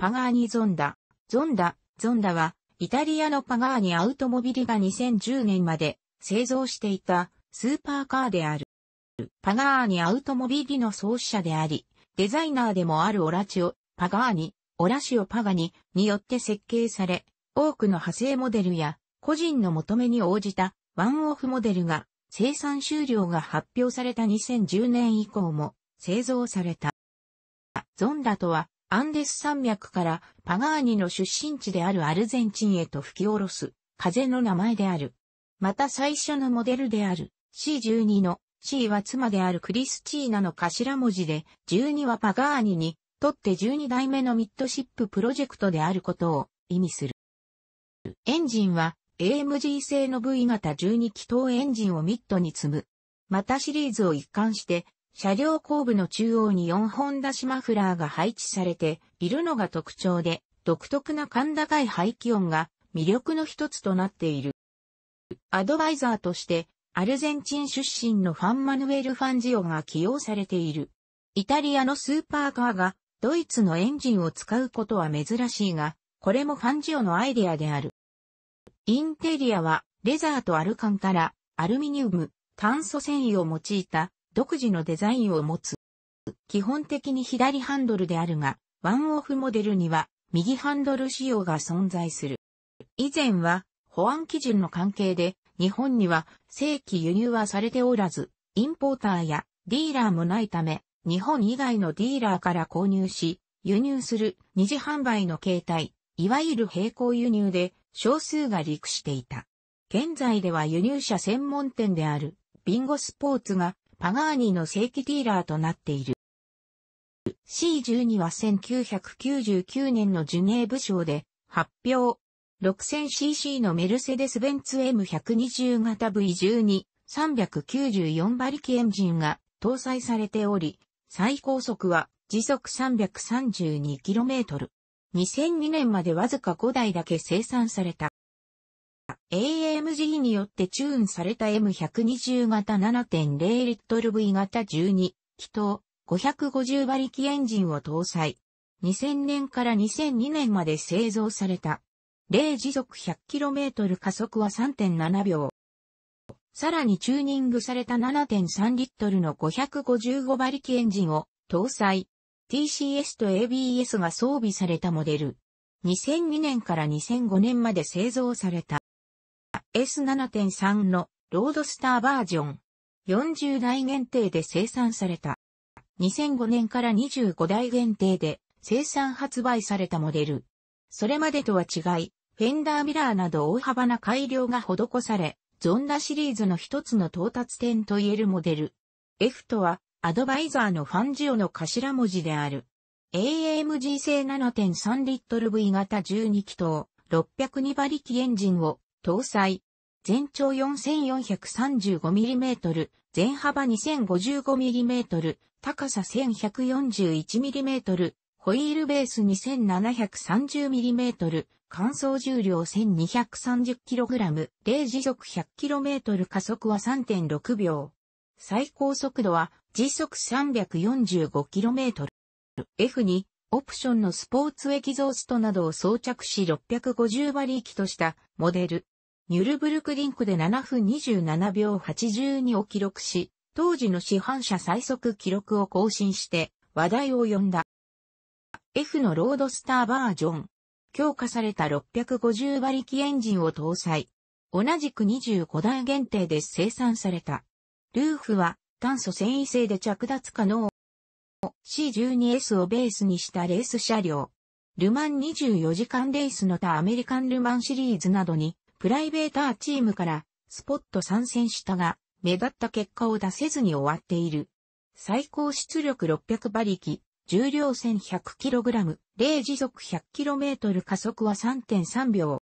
パガーニゾンダ。ゾンダ、ゾンダは、イタリアのパガーニアウトモビリが2010年まで製造していたスーパーカーである。パガーニアウトモビリの創始者であり、デザイナーでもあるオラチオ、パガーニ、オラシオ・パガニによって設計され、多くの派生モデルや個人の求めに応じたワンオフモデルが生産終了が発表された2010年以降も製造された。ゾンダとはアンデス山脈からパガーニの出身地であるアルゼンチンへと吹き下ろす風の名前である。また最初のモデルである C12 の C は妻であるクリスチーナの頭文字で12はパガーニにとって12代目のミッドシッププロジェクトであることを意味する。エンジンは AMG 製の V 型12気筒エンジンをミッドに積む。またシリーズを一貫して車両後部の中央に4本出しマフラーが配置されているのが特徴で、独特な甲高い排気音が魅力の一つとなっている。アドバイザーとして、アルゼンチン出身のファン・マヌエル・ファンジオが起用されている。イタリアのスーパーカーがドイツのエンジンを使うことは珍しいが、これもファンジオのアイデアである。インテリアはレザーとアルカンからアルミニウム、炭素繊維を用いた独自のデザインを持つ。基本的に左ハンドルであるが、ワンオフモデルには右ハンドル仕様が存在する。以前は保安基準の関係で日本には正規輸入はされておらず、インポーターやディーラーもないため、日本以外のディーラーから購入し、輸入する二次販売の形態、いわゆる並行輸入で少数が陸していた。現在では輸入者専門店であるビンゴスポーツがパガーニの正規ディーラーとなっている。C12 は1999年のジュネーブ賞で発表。6000cc のメルセデス・ベンツ M120 型 V12、394馬力エンジンが搭載されており、最高速は時速 332km。2002年までわずか5台だけ生産された。AMG によってチューンされた M120 型7 0ル v 型12気筒550馬力エンジンを搭載。2000年から2002年まで製造された。0時速 100km 加速は3.7秒。さらにチューニングされた7.3リットルの555馬力エンジンを搭載。TCS と ABS が装備されたモデル。2002年から2005年まで製造された。S7.3 のロードスターバージョン。40台限定で生産された。2005年から25台限定で生産発売されたモデル。それまでとは違い、フェンダーミラーなど大幅な改良が施され、ゾンダシリーズの一つの到達点と言えるモデル。F とは、アドバイザーのファンジオの頭文字である。AMG 製7.3リットル V 型12気筒、602馬力エンジンを搭載。全長 4435mm、全幅 2055mm、高さ 1141mm、ホイールベース 2730mm、乾燥重量 1230kg、0時速 100km 加速は3.6秒。最高速度は時速 345km。F2 オプションのスポーツエキゾーストなどを装着し650馬力としたモデル。ニュルブルクリンクで7分27秒82を記録し、当時の市販車最速記録を更新して話題を呼んだ。F のロードスターバージョン。強化された650馬力エンジンを搭載。同じく25台限定で生産された。ルーフは炭素繊維製で着脱可能。C12S をベースにしたレース車両。ルマン24時間レースの他アメリカンルマンシリーズなどに、プライベーターチームからスポット参戦したが、目立った結果を出せずに終わっている。最高出力600馬力、重量 1100kg、0時速 100km 加速は3.3秒。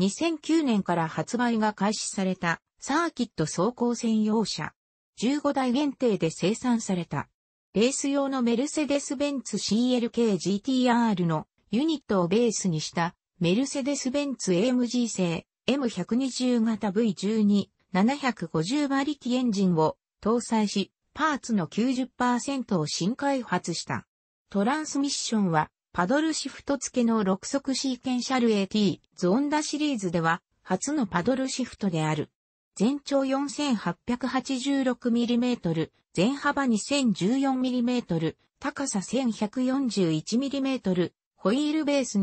2009年から発売が開始されたサーキット走行専用車。15台限定で生産された。レース用のメルセデス・ベンツ CLK-GTR のユニットをベースにしたメルセデス・ベンツ AMG 製 M120 型 V12 750馬力エンジンを搭載し、パーツの90%を新開発した。トランスミッションは、パドルシフト付けの6速シーケンシャル AT ゾンダシリーズでは、初のパドルシフトである。全長 4886mm、全幅 2014mm、高さ 1141mm、ホイールベース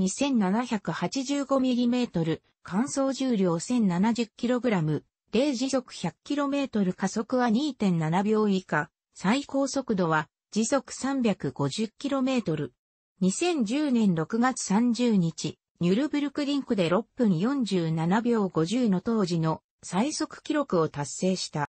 2785mm、乾燥重量 1070kg、0時速 100km 加速は2.7秒以下、最高速度は時速 350km。2010年6月30日、ニュルブルクリンクで6分47秒50の当時の最速記録を達成した。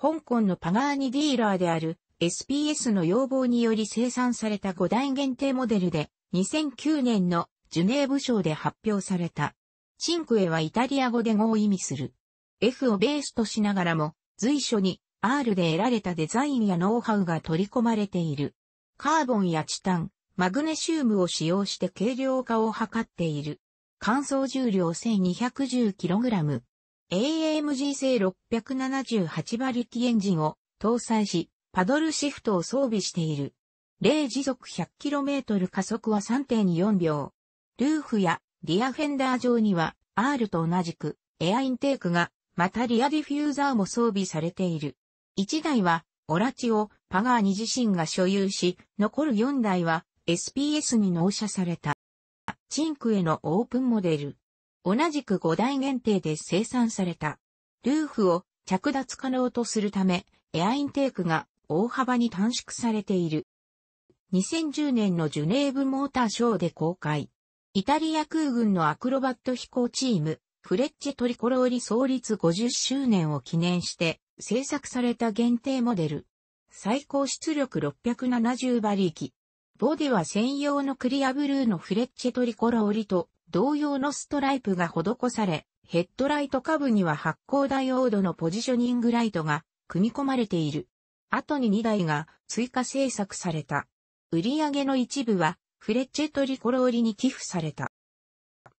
香港のパガーニディーラーである SPS の要望により生産された5台限定モデルで2009年のジュネーブ賞で発表された。チンクエはイタリア語で語を意味する。F をベースとしながらも随所に R で得られたデザインやノウハウが取り込まれている。カーボンやチタン、マグネシウムを使用して軽量化を図っている。乾燥重量 1210kg、AMG 製678馬力エンジンを搭載し、パドルシフトを装備している。例時速 100km 加速は3.4秒。ルーフやリアフェンダー上には R と同じくエアインテークが、またリアディフューザーも装備されている。1台はオラチをパガーニ自身が所有し、残る4台は SPS に納車された。チンクへのオープンモデル。同じく5台限定で生産された。ルーフを着脱可能とするため、エアインテークが大幅に短縮されている。2010年のジュネーブモーターショーで公開。イタリア空軍のアクロバット飛行チーム、フレッチェトリコローリ創立50周年を記念して制作された限定モデル。最高出力670馬力。ボディは専用のクリアブルーのフレッチェトリコローリと同様のストライプが施され、ヘッドライト下部には発光ダイオードのポジショニングライトが組み込まれている。後に2台が追加製作された。売上の一部はフレッチェトリコローリに寄付された。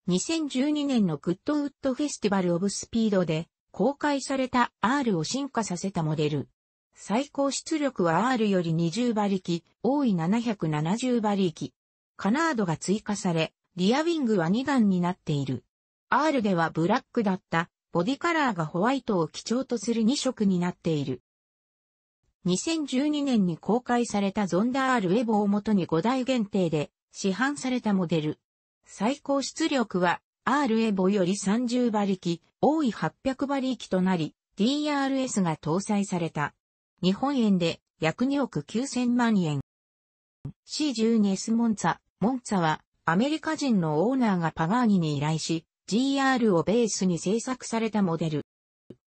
2012年のグッドウッドフェスティバルオブスピードで公開された R を進化させたモデル。最高出力は R より20馬力、多い770馬力。カナードが追加され、リアウィングは2段になっている。R ではブラックだったボディカラーがホワイトを基調とする2色になっている。2012年に公開されたゾンダールウェボをもとに5台限定で市販されたモデル。最高出力は R エボより30馬力、多い800馬力となり、DRS が搭載された。日本円で約2億9000万円。C12S モンツァ、モンツァはアメリカ人のオーナーがパガーニに依頼し、GR をベースに制作されたモデル。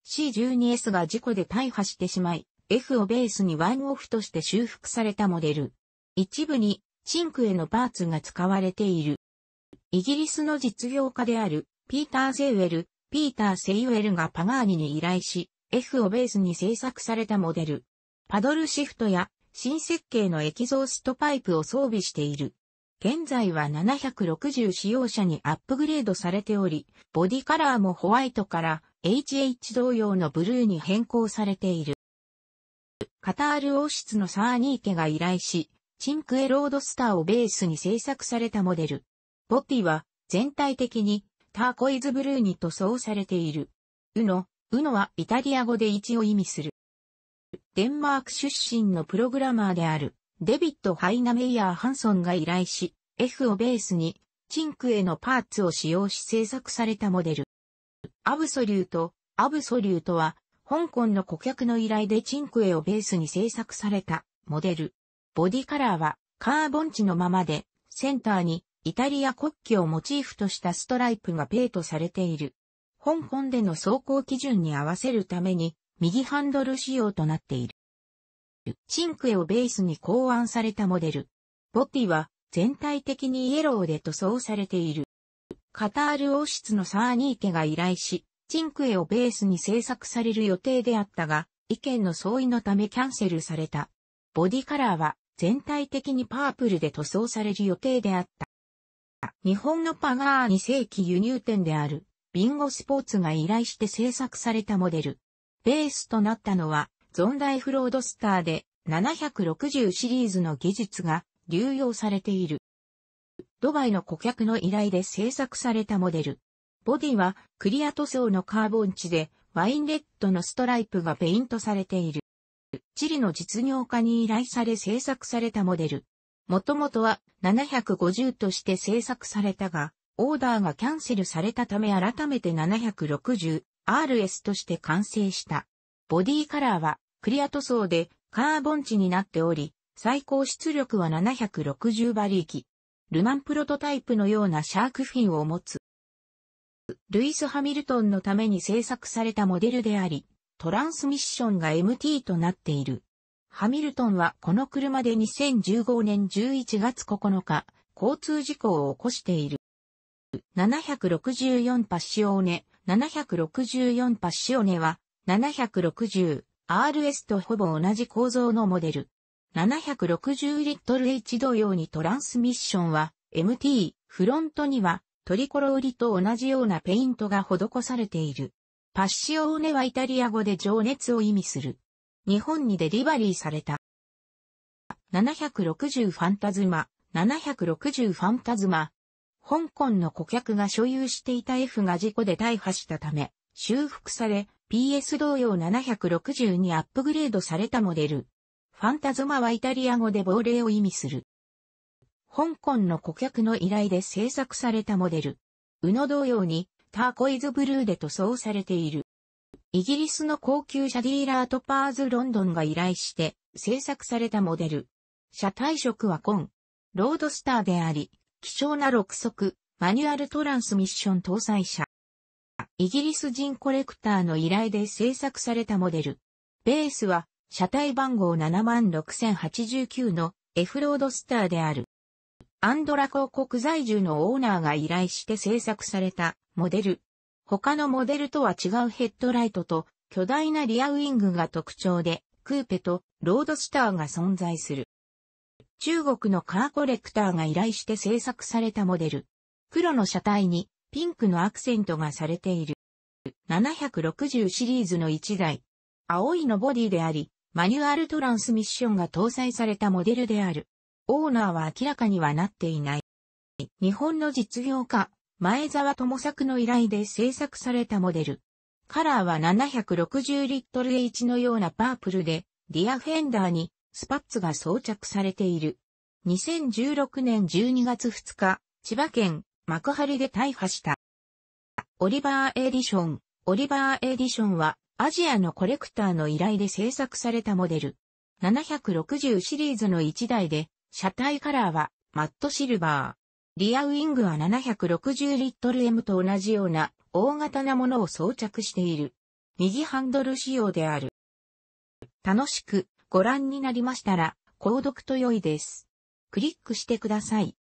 C12S が事故で大破してしまい、F をベースにワンオフとして修復されたモデル。一部に、シンクへのパーツが使われている。イギリスの実業家である、ピーター・セイウェル、ピーター・セイウェルがパガーニに依頼し、F をベースに制作されたモデル。パドルシフトや新設計のエキゾーストパイプを装備している。現在は760使用者にアップグレードされており、ボディカラーもホワイトから HH 同様のブルーに変更されている。カタール王室のサーニー家が依頼し、チンクエロードスターをベースに制作されたモデル。ボディは全体的にターコイズブルーに塗装されている。ウノ、ウノはイタリア語で置を意味する。デンマーク出身のプログラマーである。デビッド・ハイナメイヤー・ハンソンが依頼し、F をベースに、チンクへのパーツを使用し制作されたモデル。アブソリュート、アブソリュートは、香港の顧客の依頼でチンクエをベースに制作されたモデル。ボディカラーはカーボン値のままで、センターにイタリア国旗をモチーフとしたストライプがペイトされている。香港での走行基準に合わせるために右ハンドル仕様となっている。シンクエをベースに考案されたモデル。ボディは全体的にイエローで塗装されている。カタール王室のサーニー家が依頼し、チンクエをベースに制作される予定であったが、意見の相違のためキャンセルされた。ボディカラーは全体的にパープルで塗装される予定であった。日本のパガー2世紀輸入店であるビンゴスポーツが依頼して制作されたモデル。ベースとなったのはゾンライフロードスターで760シリーズの技術が流用されている。ドバイの顧客の依頼で制作されたモデル。ボディはクリア塗装のカーボン地でワインレッドのストライプがペイントされている。チリの実業家に依頼され制作されたモデル。もともとは750として制作されたが、オーダーがキャンセルされたため改めて 760RS として完成した。ボディカラーはクリア塗装でカーボン値になっており、最高出力は760馬力。ルマンプロトタイプのようなシャークフィンを持つ。ルイス・ハミルトンのために製作されたモデルであり、トランスミッションが MT となっている。ハミルトンはこの車で2015年11月9日、交通事故を起こしている。764パッシオーネ、764パッシオーネは 760RS とほぼ同じ構造のモデル。760リットル H 同様にトランスミッションは MT、フロントにはトリコロウリと同じようなペイントが施されている。パッシオーネはイタリア語で情熱を意味する。日本にデリバリーされた。760ファンタズマ、760ファンタズマ。香港の顧客が所有していた F が事故で大破したため、修復され、PS 同様760にアップグレードされたモデル。ファンタズマはイタリア語で亡霊を意味する。香港の顧客の依頼で制作されたモデル。宇野同様にターコイズブルーで塗装されている。イギリスの高級車ディーラートパーズロンドンが依頼して制作されたモデル。車体色はン。ロードスターであり、貴重な6速、マニュアルトランスミッション搭載車。イギリス人コレクターの依頼で制作されたモデル。ベースは車体番号76089の F ロードスターである。アンドラ広告在住のオーナーが依頼して制作されたモデル。他のモデルとは違うヘッドライトと巨大なリアウィングが特徴で、クーペとロードスターが存在する。中国のカーコレクターが依頼して制作されたモデル。黒の車体にピンクのアクセントがされている。760シリーズの1台。青いのボディであり、マニュアルトランスミッションが搭載されたモデルである。オーナーは明らかにはなっていない。日本の実業家、前澤智作の依頼で制作されたモデル。カラーは760リットル H のようなパープルで、ディアフェンダーにスパッツが装着されている。2016年12月2日、千葉県幕張で大破した。オリバーエディション。オリバーエディションはアジアのコレクターの依頼で制作されたモデル。760シリーズの1台で、車体カラーはマットシルバー。リアウィングは760リットル M と同じような大型なものを装着している。右ハンドル仕様である。楽しくご覧になりましたら、購読と良いです。クリックしてください。